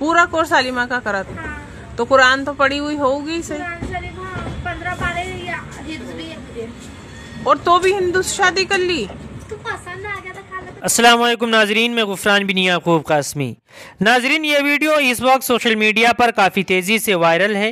पूरा कोर्स अलीमा का करा था हाँ। तो कुरान तो पढ़ी हुई होगी सही हाँ, और तो भी हिंदू शादी कर ली तो असलम नाजरीन मैं गुफरान बिन याकूब कासमी नाजरीन ये वीडियो इस वक्त सोशल मीडिया पर काफ़ी तेज़ी से वायरल है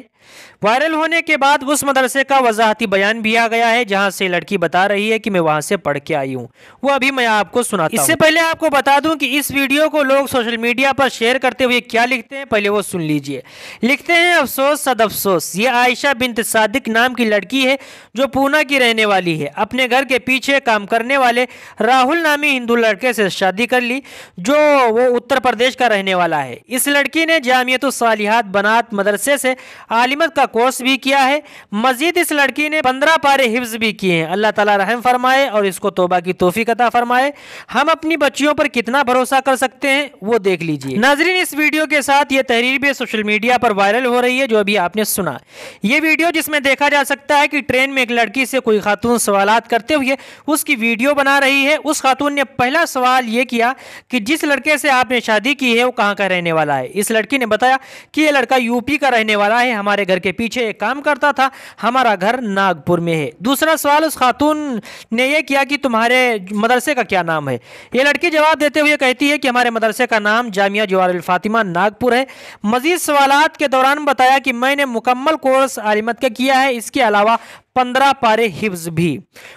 वायरल होने के बाद उस मदरसे का वजाहती बयान भी आ गया है जहां से लड़की बता रही है कि मैं वहां से पढ़ के आई हूँ वो अभी मैं आपको सुना इससे पहले आपको बता दूं कि इस वीडियो को लोग सोशल मीडिया पर शेयर करते हुए क्या लिखते हैं पहले वो सुन लीजिए लिखते हैं अफसोस सद अफसोस ये आयशा बिनत सादिक नाम की लड़की है जो पूना की रहने वाली है अपने घर के पीछे काम करने वाले राहुल नामी हिंदू लड़के से शादी कर ली जो वो उत्तर प्रदेश का रहने वाला है इस लड़की ने जामियत सालिहात बनात मदरसे से आलिम हिम्मत का कोर्स भी किया है मजीद इस लड़की ने पंद्रह पारे हिफ्ज भी किए हैं अल्लाह ताला रहम फरमाए और इसको तोबा की तोहफी कता फरमाए हम अपनी बच्चियों पर कितना भरोसा कर सकते हैं वो देख लीजिए नाजरीन इस वीडियो के साथ ये तहरीर भी सोशल मीडिया पर वायरल हो रही है जो अभी आपने सुना ये वीडियो जिसमें देखा जा सकता है कि ट्रेन में एक लड़की से कोई खातून सवाल करते हुए उसकी वीडियो बना रही है उस खातून ने पहला सवाल ये किया कि जिस लड़के से आपने शादी की है वो कहाँ का रहने वाला है इस लड़की ने बताया कि ये लड़का यूपी का रहने वाला है हमारे हमारे घर के पीछे एक काम करता था हमारा घर नागपुर में है दूसरा सवाल उस खातून ने यह किया कि तुम्हारे मदरसे का क्या नाम है ये लड़की जवाब देते हुए कहती है कि हमारे मदरसे का नाम जामिया जवाहर फातिमा नागपुर है मजीद सवाल के दौरान बताया कि मैंने मुकम्मल कोर्स आलिमत का किया है इसके अलावा पंद्रह पारे हिफ्ज भी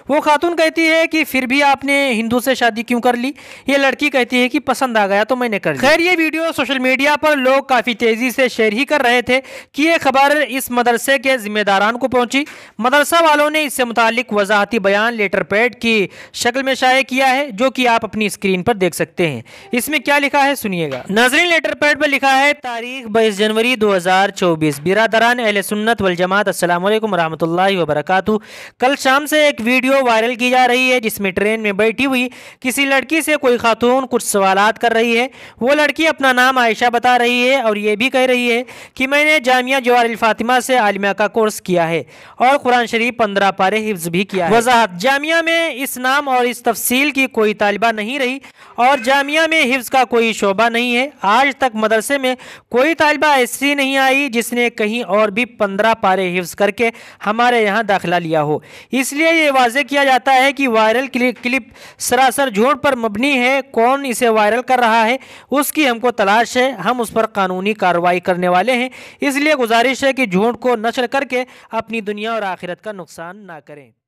वो खातून कहती है कि फिर भी आपने हिंदू से शादी क्यों कर ली ये लड़की कहती है कि पसंद आ गया तो मैंने कर खैर ये वीडियो सोशल मीडिया पर लोग काफ़ी तेज़ी से शेयर ही कर रहे थे कि ये खबर इस मदरसे के जिम्मेदारान को पहुंची मदरसा वालों ने इससे मुतालिक वजाहती बयान लेटर पैड की शक्ल में शाये किया है जो कि आप अपनी स्क्रीन पर देख सकते हैं इसमें क्या लिखा है सुनिएगा नाजरीन लेटर पैड पर लिखा है तारीख बाईस जनवरी दो हज़ार चौबीस बिरादरान अहल सुन्नत वल जमात असल वरहमल वर्क मुलाकात हो कल शाम से एक वीडियो वायरल की जा रही है जिसमें ट्रेन में बैठी हुई किसी लड़की से कोई खातून कुछ सवाल कर रही है वो लड़की अपना नाम आयशा बता रही है और ये भी कह रही है कि मैंने जामिया जवाहर फातिमा से आलमिया का कोर्स किया है और कुरान शरीफ पंद्रह पारे हिफ्ज भी किया है वजाहत जामिया में इस नाम और इस तफसील की कोई तालबा नहीं रही और जामिया में हिफ्ज का कोई शोबा नहीं है आज तक मदरसे में कोई तालबा ऐसी नहीं आई जिसने कहीं और भी पंद्रह पारे हिफ्ज करके हमारे यहाँ दाखिला लिया हो इसलिए ये वाजे किया जाता है कि वायरल क्लिप सरासर झूठ पर मबनी है कौन इसे वायरल कर रहा है उसकी हमको तलाश है हम उस पर कानूनी कार्रवाई करने वाले हैं इसलिए गुजारिश है कि झूठ को नशल करके अपनी दुनिया और आखिरत का नुकसान ना करें